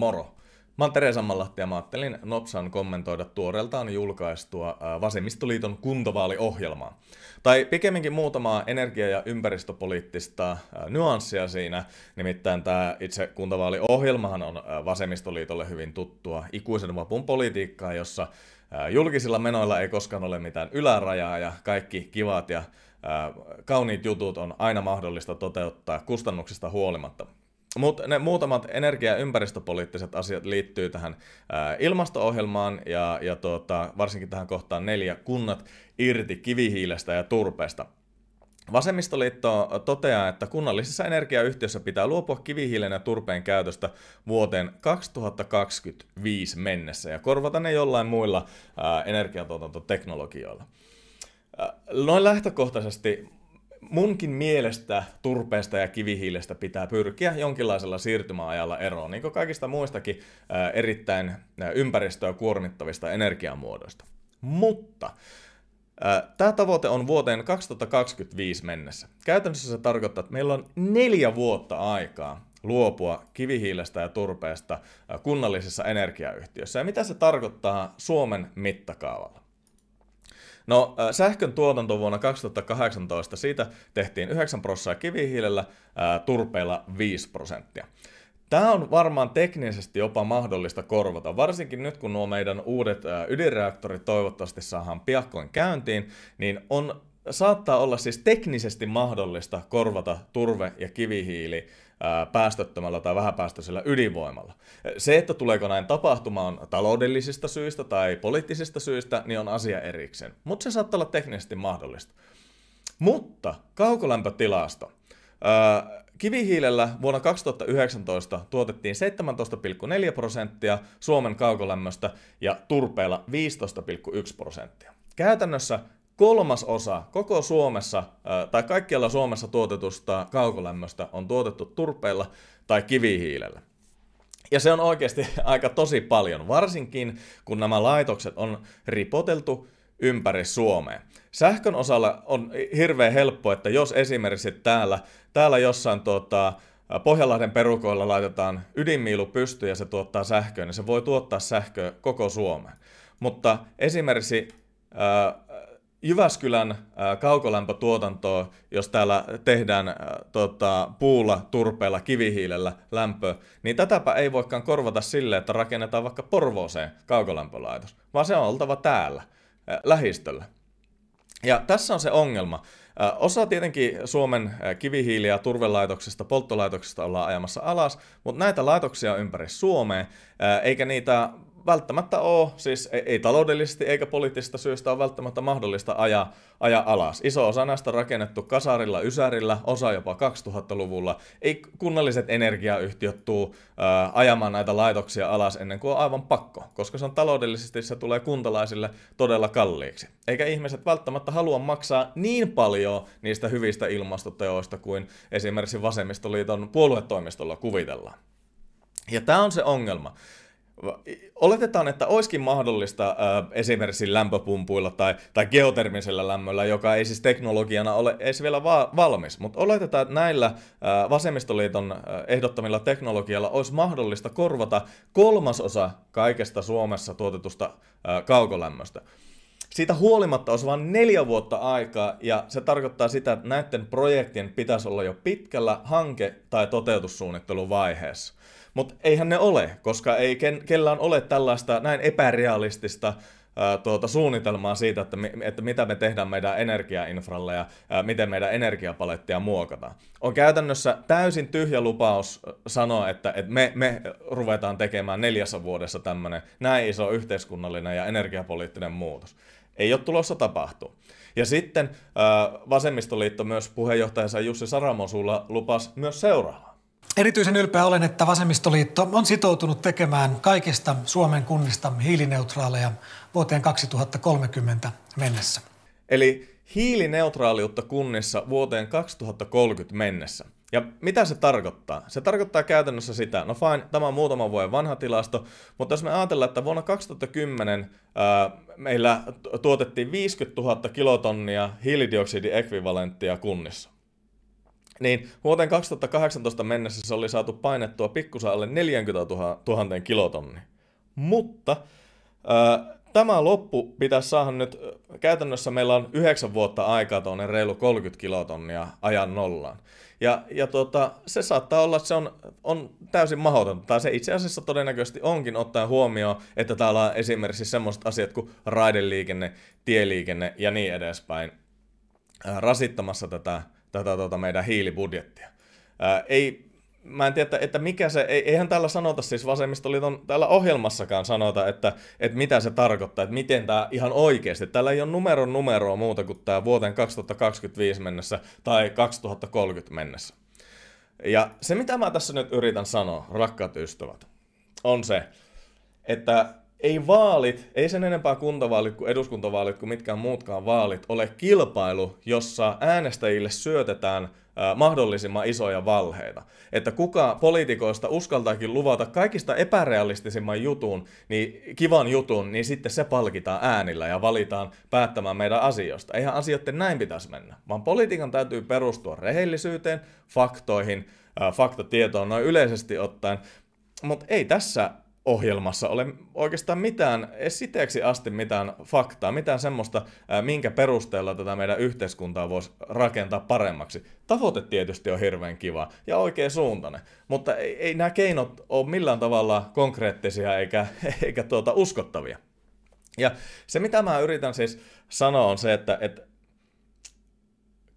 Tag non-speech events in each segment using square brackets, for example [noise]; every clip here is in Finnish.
Moro! Mä oon Teresa Mallahti ja mä ajattelin Nopsan kommentoida tuoreeltaan julkaistua äh, Vasemmistoliiton kuntavaaliohjelmaa. Tai pikemminkin muutamaa energia- ja ympäristöpoliittista äh, nyanssia siinä, nimittäin tämä itse kuntavaaliohjelmahan on äh, Vasemmistoliitolle hyvin tuttua ikuisen vapun politiikkaa, jossa julkisilla menoilla ei koskaan ole mitään ylärajaa ja kaikki kivat ja kauniit jutut on aina mahdollista toteuttaa kustannuksista huolimatta. Mutta ne muutamat energia- ja ympäristöpoliittiset asiat liittyy tähän ilmasto-ohjelmaan ja, ja tuota, varsinkin tähän kohtaan neljä kunnat irti kivihiilestä ja turpeesta. Vasemmistoliitto toteaa, että kunnallisissa energiayhtiöissä pitää luopua kivihiilen ja turpeen käytöstä vuoteen 2025 mennessä ja korvata ne jollain muilla ää, energiatuotantoteknologioilla. Noin lähtökohtaisesti munkin mielestä turpeesta ja kivihiilestä pitää pyrkiä jonkinlaisella siirtymäajalla eroon, niin kuin kaikista muistakin äh, erittäin äh, ympäristöä kuormittavista energiamuodoista. Mutta äh, Tämä tavoite on vuoteen 2025 mennessä. Käytännössä se tarkoittaa, että meillä on neljä vuotta aikaa luopua kivihiilestä ja turpeesta kunnallisissa energiayhtiöissä. Ja mitä se tarkoittaa Suomen mittakaavalla? No äh, sähkön tuotanto vuonna 2018, siitä tehtiin 9 prosenttia kivihiilellä, äh, turpeilla 5 prosenttia. Tämä on varmaan teknisesti jopa mahdollista korvata, varsinkin nyt kun nuo meidän uudet äh, ydinreaktorit toivottavasti saadaan piakkoin käyntiin, niin on saattaa olla siis teknisesti mahdollista korvata turve ja kivihiili päästöttömällä tai vähäpäästöisellä ydinvoimalla. Se, että tuleeko näin tapahtumaan taloudellisista syistä tai poliittisista syistä, niin on asia erikseen. Mutta se saattaa olla teknisesti mahdollista. Mutta kaukolämpötilasto. kivihiilellä vuonna 2019 tuotettiin 17,4 prosenttia Suomen kaukolämmöstä ja turpeella 15,1 prosenttia. Käytännössä kolmas osa koko Suomessa tai kaikkialla Suomessa tuotetusta kaukolämmöstä on tuotettu turpeilla tai kivihiilellä. Ja se on oikeasti [laughs] aika tosi paljon, varsinkin kun nämä laitokset on ripoteltu ympäri Suomea. Sähkön osalla on hirveän helppo, että jos esimerkiksi täällä, täällä jossain tuota, Pohjanlahden perukoilla laitetaan ydinmiilu pysty ja se tuottaa sähköä, niin se voi tuottaa sähköä koko Suomeen. Mutta esimerkiksi Jyväskylän äh, kaukolämpötuotantoa, jos täällä tehdään äh, tota, puulla, turpeella, kivihiilellä lämpö, niin tätäpä ei voikaan korvata sille, että rakennetaan vaikka Porvooseen kaukolämpölaitos, vaan se on oltava täällä, äh, lähistöllä. Ja tässä on se ongelma. Osa tietenkin Suomen kivihiili- ja turvelaitoksista, polttolaitoksista ollaan ajamassa alas, mutta näitä laitoksia on ympäri Suomea, eikä niitä välttämättä ole, siis ei, ei taloudellisesti eikä poliittisista syistä ole välttämättä mahdollista ajaa, aja alas. Iso osa näistä rakennettu kasarilla, ysärillä, osa jopa 2000-luvulla. Ei kunnalliset energiayhtiöt tuu ää, ajamaan näitä laitoksia alas ennen kuin on aivan pakko, koska se on taloudellisesti se tulee kuntalaisille todella kalliiksi. Eikä ihmiset välttämättä halua maksaa niin paljon niistä hyvistä ilmastoteoista kuin esimerkiksi Vasemmistoliiton puoluetoimistolla kuvitellaan. Ja tämä on se ongelma. Oletetaan, että olisikin mahdollista äh, esimerkiksi lämpöpumpuilla tai, tai geotermisellä lämmöllä, joka ei siis teknologiana ole edes vielä va- valmis, mutta oletetaan, että näillä äh, vasemmistoliiton äh, ehdottamilla teknologialla olisi mahdollista korvata kolmasosa kaikesta Suomessa tuotetusta äh, kaukolämmöstä. Siitä huolimatta olisi vain neljä vuotta aikaa ja se tarkoittaa sitä, että näiden projektien pitäisi olla jo pitkällä hanke- tai toteutussuunnitteluvaiheessa. vaiheessa. Mutta eihän ne ole, koska ei ken, kellään ole tällaista näin epärealistista ää, tuota, suunnitelmaa siitä, että, mi, että mitä me tehdään meidän energiainfralle ja ää, miten meidän energiapalettia muokataan. On käytännössä täysin tyhjä lupaus sanoa, että, että me, me ruvetaan tekemään neljässä vuodessa tämmöinen näin iso yhteiskunnallinen ja energiapoliittinen muutos. Ei ole tulossa tapahtuu. Ja sitten ää, vasemmistoliitto myös puheenjohtajansa Jussi Saramon suulla lupasi myös seuraavaa. Erityisen ylpeä olen, että Vasemmistoliitto on sitoutunut tekemään kaikista Suomen kunnista hiilineutraaleja vuoteen 2030 mennessä. Eli hiilineutraaliutta kunnissa vuoteen 2030 mennessä. Ja mitä se tarkoittaa? Se tarkoittaa käytännössä sitä, no fine, tämä on muutama vuoden vanha tilasto, mutta jos me ajatellaan, että vuonna 2010 ää, meillä tuotettiin 50 000 kilotonnia hiilidioksidiekvivalenttia kunnissa, niin, vuoteen 2018 mennessä se oli saatu painettua pikkusen alle 40 000, kilotonni. Mutta äh, tämä loppu pitäisi saada nyt, käytännössä meillä on 9 vuotta aikaa tuonne reilu 30 kilotonnia ajan nollaan. Ja, ja tota, se saattaa olla, että se on, on täysin mahdotonta, tai se itse asiassa todennäköisesti onkin ottaen huomioon, että täällä on esimerkiksi semmoiset asiat kuin raideliikenne, tieliikenne ja niin edespäin rasittamassa tätä tätä tuota, meidän hiilibudjettia. Ää, ei, mä en tiedä, että, että mikä se, eihän täällä sanota siis vasemmistoliiton, täällä ohjelmassakaan sanota, että, että mitä se tarkoittaa, että miten tämä ihan oikeasti, täällä ei ole numeron numeroa muuta kuin tämä vuoteen 2025 mennessä tai 2030 mennessä. Ja se, mitä mä tässä nyt yritän sanoa, rakkaat ystävät, on se, että ei vaalit, ei sen enempää kuntavaalit kuin eduskuntavaalit kuin mitkään muutkaan vaalit ole kilpailu, jossa äänestäjille syötetään mahdollisimman isoja valheita. Että kuka poliitikoista uskaltaakin luvata kaikista epärealistisimman jutun, niin kivan jutun, niin sitten se palkitaan äänillä ja valitaan päättämään meidän asioista. Eihän asioiden näin pitäisi mennä, vaan politiikan täytyy perustua rehellisyyteen, faktoihin, faktatietoon noin yleisesti ottaen, mutta ei tässä ohjelmassa ole oikeastaan mitään, edes siteeksi asti mitään faktaa, mitään semmoista, minkä perusteella tätä meidän yhteiskuntaa voisi rakentaa paremmaksi. Tavoite tietysti on hirveän kiva ja oikein suuntainen, mutta ei, ei nämä keinot ole millään tavalla konkreettisia eikä, eikä tuota uskottavia. Ja se mitä mä yritän siis sanoa on se, että, että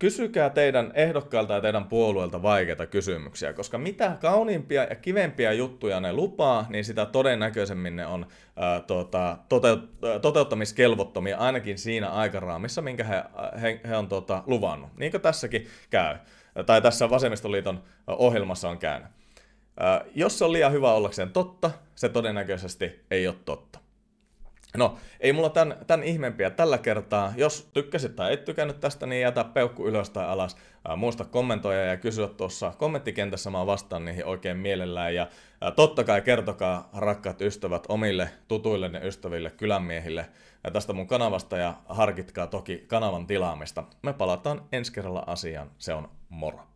kysykää teidän ehdokkailta ja teidän puolueelta vaikeita kysymyksiä, koska mitä kauniimpia ja kivempiä juttuja ne lupaa, niin sitä todennäköisemmin ne on ää, tota, toteut- toteuttamiskelvottomia ainakin siinä aikaraamissa, minkä he, he, he on tota, luvannut. Niin kuin tässäkin käy, tai tässä Vasemmistoliiton ohjelmassa on käynyt. Ää, jos se on liian hyvä ollakseen totta, se todennäköisesti ei ole totta. No, ei mulla tämän, tämän ihmeempiä tällä kertaa. Jos tykkäsit tai et tykännyt tästä, niin jätä peukku ylös tai alas. Ää, muista kommentoida ja kysyä tuossa kommenttikentässä, mä vastaan niihin oikein mielellään. Ja ää, totta kai kertokaa rakkaat ystävät omille tutuille ja ystäville, kylänmiehille ää, tästä mun kanavasta ja harkitkaa toki kanavan tilaamista. Me palataan ensi kerralla asiaan, se on moro.